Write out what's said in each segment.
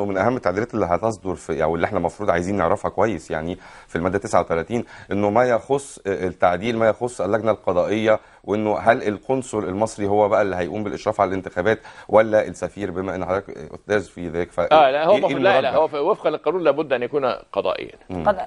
ومن اهم التعديلات اللي هتصدر في او اللي احنا المفروض عايزين نعرفها كويس يعني في الماده 39 انه ما يخص التعديل ما يخص اللجنه القضائيه وانه هل القنصل المصري هو بقى اللي هيقوم بالاشراف على الانتخابات ولا السفير بما ان حضرتك استاذ في ذلك ف آه لا هو إيه, إيه لا, لا هو وفقا للقانون لابد ان يكون قضائيا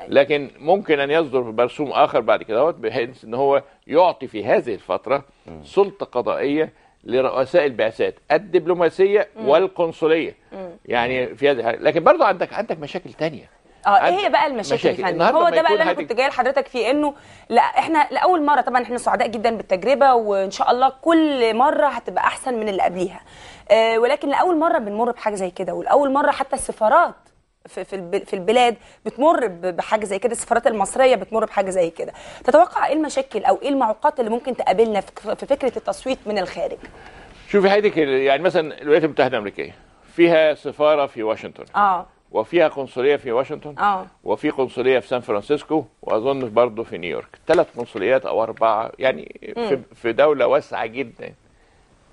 لكن ممكن ان يصدر برسوم اخر بعد كده بحيث ان هو يعطي في هذه الفتره سلطه قضائيه لرؤساء البعثات الدبلوماسيه مم. والقنصليه مم. يعني في هذا لكن برضه عندك عندك مشاكل تانية اه ايه هي بقى المشاكل مشاكل. هو ده بقى اللي انا كنت جايه لحضرتك فيه انه لا احنا لاول مره طبعا احنا سعداء جدا بالتجربه وان شاء الله كل مره هتبقى احسن من اللي قبليها آه ولكن لاول مره بنمر بحاجه زي كده ولاول مره حتى السفارات في في البلاد بتمر بحاجه زي كده السفارات المصريه بتمر بحاجه زي كده تتوقع ايه المشاكل او ايه المعوقات اللي ممكن تقابلنا في فكره التصويت من الخارج شوفي حضرتك يعني مثلا الولايات المتحده الامريكيه فيها سفاره في واشنطن اه وفيها قنصليه في واشنطن اه وفي قنصليه في سان فرانسيسكو واظن برضه في نيويورك ثلاث قنصليات او اربعه يعني في, في دوله واسعه جدا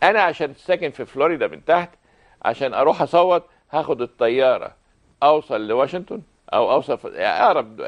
انا عشان ساكن في فلوريدا من تحت عشان اروح اصوت هاخد الطياره اوصل لواشنطن او اوصل اقرب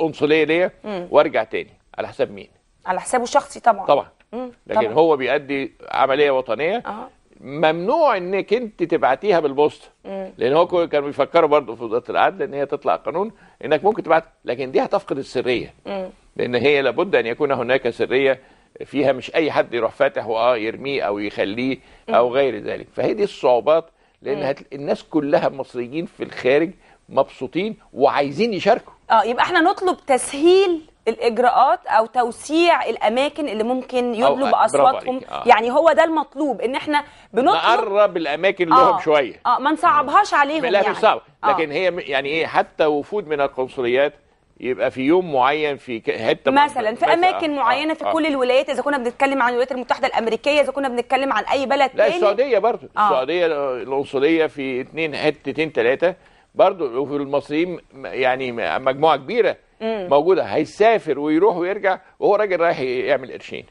قنصليه ليا وارجع تاني على حساب مين؟ على حسابه الشخصي طبعا طبعا مم. لكن طبعا. هو بيأدي عمليه وطنيه آه. ممنوع انك انت تبعتيها بالبوست لان هو كانوا بيفكروا برضه في وزاره العدل ان هي تطلع قانون انك ممكن تبعت لكن دي هتفقد السريه مم. لان هي لابد ان يكون هناك سريه فيها مش اي حد يروح فاتح واه يرميه او يخليه او غير ذلك فهي دي الصعوبات لان إيه. هت... الناس كلها مصريين في الخارج مبسوطين وعايزين يشاركوا اه يبقى احنا نطلب تسهيل الاجراءات او توسيع الاماكن اللي ممكن يبلوا باصواتهم آه. يعني هو ده المطلوب ان احنا بنطلب نقرب الاماكن آه. لهم شويه اه ما نصعبهاش آه. عليهم لا يعني. صعب آه. لكن آه. هي يعني ايه حتى وفود من القنصليات يبقى في يوم معين في حته مثلا في اماكن آه، معينه آه في آه كل الولايات اذا كنا بنتكلم عن الولايات المتحده الامريكيه اذا كنا بنتكلم عن اي بلد لا تاني السعوديه برضه آه السعوديه القنصليه في اثنين حتتين ثلاثه برضه وفي المصريين يعني مجموعه كبيره موجوده هيسافر ويروح ويرجع وهو راجل رايح يعمل قرشين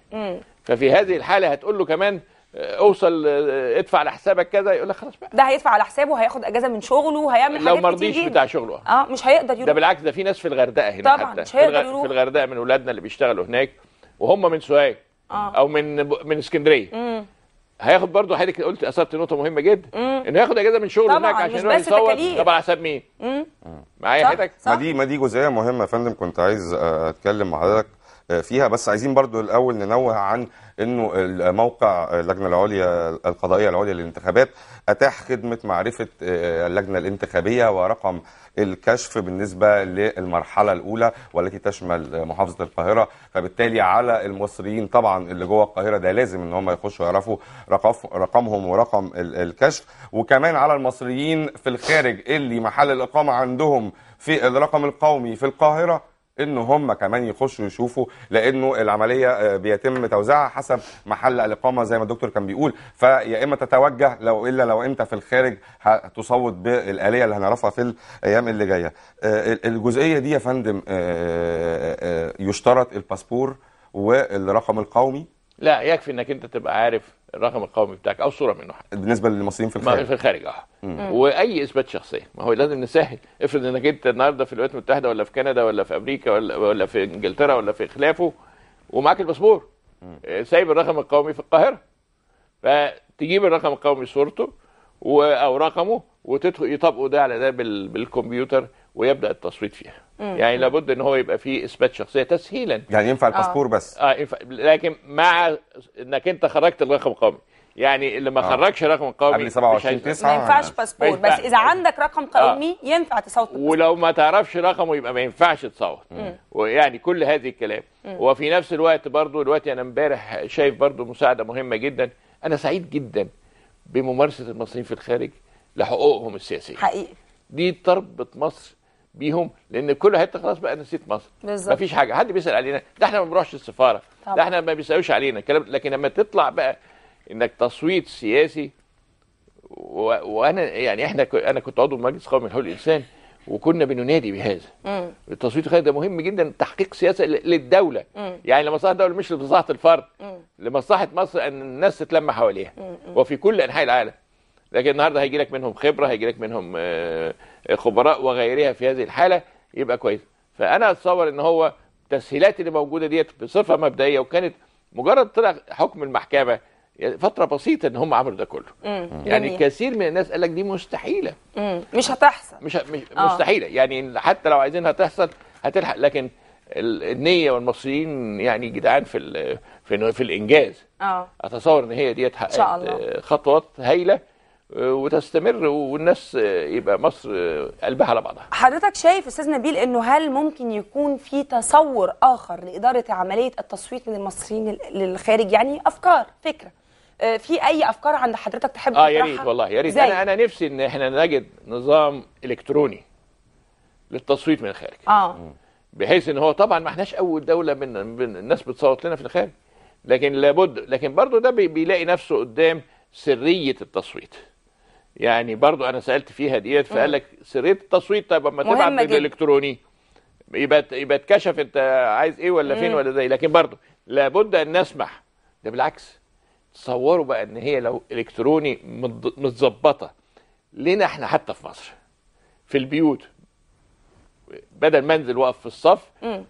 ففي هذه الحاله هتقول له كمان اوصل ادفع على حسابك كذا يقول لك خلاص بقى ده هيدفع على حسابه هياخد اجازه من شغله هيعمل لو ما رضيش بتاع شغله اه مش هيقدر يروح ده بالعكس ده في ناس في الغردقه هنا طبعا حتى مش هيقدر في, الغ... في الغردقه من اولادنا اللي بيشتغلوا هناك وهم من سوهاج آه. او من من اسكندريه هياخد برضه حضرتك قلت اثرت نقطه مهمه جدا انه ياخد اجازه من شغله هناك عشان يروح يصور طب على حساب مين؟ معايا حضرتك؟ ما دي ما دي جزئيه مهمه يا فندم كنت عايز آه، اتكلم مع حضرتك آه، فيها بس عايزين برضو الاول ننوه عن انه موقع اللجنه العليا القضائيه العليا للانتخابات اتاح خدمه معرفه آه، اللجنه الانتخابيه ورقم الكشف بالنسبه للمرحله الاولى والتي تشمل محافظه القاهره فبالتالي على المصريين طبعا اللي جوه القاهره ده لازم ان هم يخشوا يعرفوا رقمهم ورقم الكشف وكمان على المصريين في الخارج اللي محل الاقامه عندهم في الرقم القومي في القاهره ان هم كمان يخشوا يشوفوا لانه العمليه آه، بيتم توزيعها حسب محل الاقامه زي ما الدكتور كان بيقول فيا اما تتوجه لو الا لو انت في الخارج هتصوت بالاليه اللي هنعرفها في الايام اللي جايه آه، الجزئيه دي يا فندم آه، يشترط الباسبور والرقم القومي لا يكفي انك انت تبقى عارف الرقم القومي بتاعك او صوره منه حتى بالنسبه للمصريين في الخارج في الخارج اه واي اثبات شخصيه ما هو لازم نسهل افرض انك انت النهارده في الولايات المتحده ولا في كندا ولا في امريكا ولا ولا في انجلترا ولا في خلافه ومعاك الباسبور آه، سايب الرقم القومي في القاهره فتجيب الرقم القومي صورته او رقمه وتدخل يطبقوا ده على ده بالكمبيوتر ويبدا التصويت فيها مم. يعني لابد ان هو يبقى فيه اثبات شخصيه تسهيلا يعني ينفع الباسبور آه. بس آه ينفع لكن مع انك انت خرجت الرقم القومي يعني اللي ما آه. خرجش رقم قومي قبل 27 9 ما ينفعش باسبور بس اذا عندك رقم آه. قومي آه. ينفع تصوت ولو ما تعرفش رقمه يبقى ما ينفعش تصوت ويعني كل هذه الكلام مم. وفي نفس الوقت برضو دلوقتي انا امبارح شايف برضو مساعده مهمه جدا انا سعيد جدا بممارسه المصريين في الخارج لحقوقهم السياسيه حقيقي دي تربط مصر بيهم لان كل حته خلاص بقى نسيت مصر بالظبط مفيش حاجه حد بيسال علينا ده احنا ما بنروحش السفاره طبعا. ده احنا ما بيسالوش علينا الكلام لكن لما تطلع بقى انك تصويت سياسي و... وانا يعني احنا ك... انا كنت عضو مجلس قومي لحقوق الانسان وكنا بننادي بهذا مم. التصويت الخارجي ده مهم جدا تحقيق سياسه للدوله مم. يعني لمصلحه الدوله مش لمصلحه الفرد مم. لمصلحه مصر ان الناس تتلم حواليها وفي كل انحاء العالم لكن النهارده هيجي لك منهم خبره هيجي لك منهم آه، آه، خبراء وغيرها في هذه الحاله يبقى كويس فانا اتصور ان هو التسهيلات اللي موجوده ديت بصفه مبدئيه وكانت مجرد طلع حكم المحكمه فتره بسيطه ان هم عملوا ده كله مم. يعني جميل. كثير من الناس قال لك دي مستحيله مم. مش هتحصل مش, مش آه. مستحيله يعني حتى لو عايزينها تحصل هتلحق لكن النيه والمصريين يعني جدعان في في في الانجاز اه اتصور ان هي ديت حققت خطوات هايله وتستمر والناس يبقى مصر قلبها على بعضها حضرتك شايف استاذ نبيل انه هل ممكن يكون في تصور اخر لاداره عمليه التصويت من المصريين للخارج يعني افكار فكره آه، في اي افكار عند حضرتك تحب اه يا ريت والله يا ريت انا انا نفسي ان احنا نجد نظام الكتروني للتصويت من الخارج اه بحيث ان هو طبعا ما احناش اول دوله من الناس بتصوت لنا في الخارج لكن لابد لكن برضه ده بيلاقي نفسه قدام سريه التصويت يعني برضو انا سالت فيها ديت فقال لك سريه التصويت طب اما تبعت بالالكتروني يبقى يبقى اتكشف انت عايز ايه ولا فين ولا زي لكن برضو لابد ان نسمح ده بالعكس تصوروا بقى ان هي لو الكتروني متظبطه لنا احنا حتى في مصر في البيوت بدل ما انزل واقف في الصف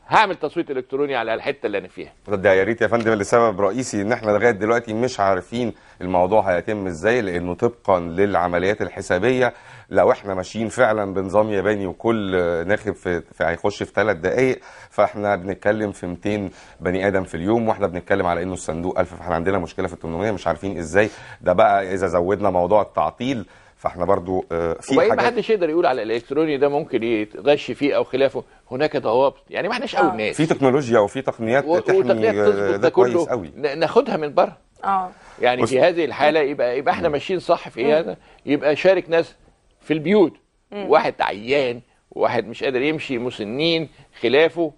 هعمل تصويت الكتروني على الحته اللي انا فيها ده يا ريت يا فندم لسبب رئيسي ان احنا لغايه دلوقتي مش عارفين الموضوع هيتم ازاي لانه طبقا للعمليات الحسابيه لو احنا ماشيين فعلا بنظام ياباني وكل ناخب في, في هيخش في ثلاث دقائق فاحنا بنتكلم في 200 بني ادم في اليوم واحنا بنتكلم على انه الصندوق 1000 فاحنا عندنا مشكله في 800 مش عارفين ازاي ده بقى اذا زودنا موضوع التعطيل فاحنا برضو آه، في حاجات ما حدش يقدر يقول على الالكتروني ده ممكن يتغش فيه او خلافه هناك ضوابط يعني ما احناش اول آه. ناس في تكنولوجيا وفي تقنيات و... تحمي آه، ده كويس قوي ناخدها من بره اه يعني في هذه الحاله يبقى يبقى احنا ماشيين صح في هذا يبقى شارك ناس في البيوت واحد عيان واحد مش قادر يمشي مسنين خلافه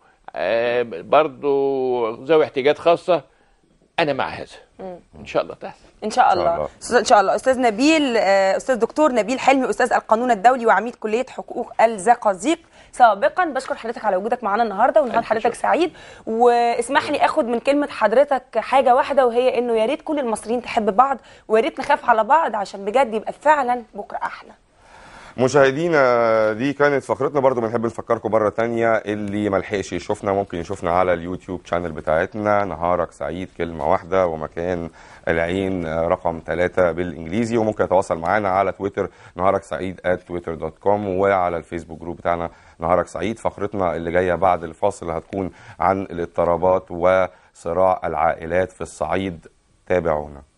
برضه ذوي احتياجات خاصه انا مع هذا ان شاء الله تحصل ان شاء الله ان شاء الله استاذ نبيل آه، استاذ دكتور نبيل حلمي استاذ القانون الدولي وعميد كليه حقوق الزقازيق سابقا بشكر حضرتك على وجودك معانا النهارده ونهار حضرتك سعيد واسمح لي اخد من كلمه حضرتك حاجه واحده وهي انه يا ريت كل المصريين تحب بعض ويا ريت نخاف على بعض عشان بجد يبقى فعلا بكره احلى مشاهدينا دي كانت فقرتنا برضو بنحب نفكركم مره تانية اللي ما لحقش يشوفنا ممكن يشوفنا على اليوتيوب شانل بتاعتنا نهارك سعيد كلمه واحده ومكان العين رقم ثلاثة بالانجليزي وممكن يتواصل معانا على تويتر نهارك سعيد تويتر دوت كوم وعلى الفيسبوك جروب بتاعنا نهارك سعيد فقرتنا اللي جايه بعد الفاصل هتكون عن الاضطرابات وصراع العائلات في الصعيد تابعونا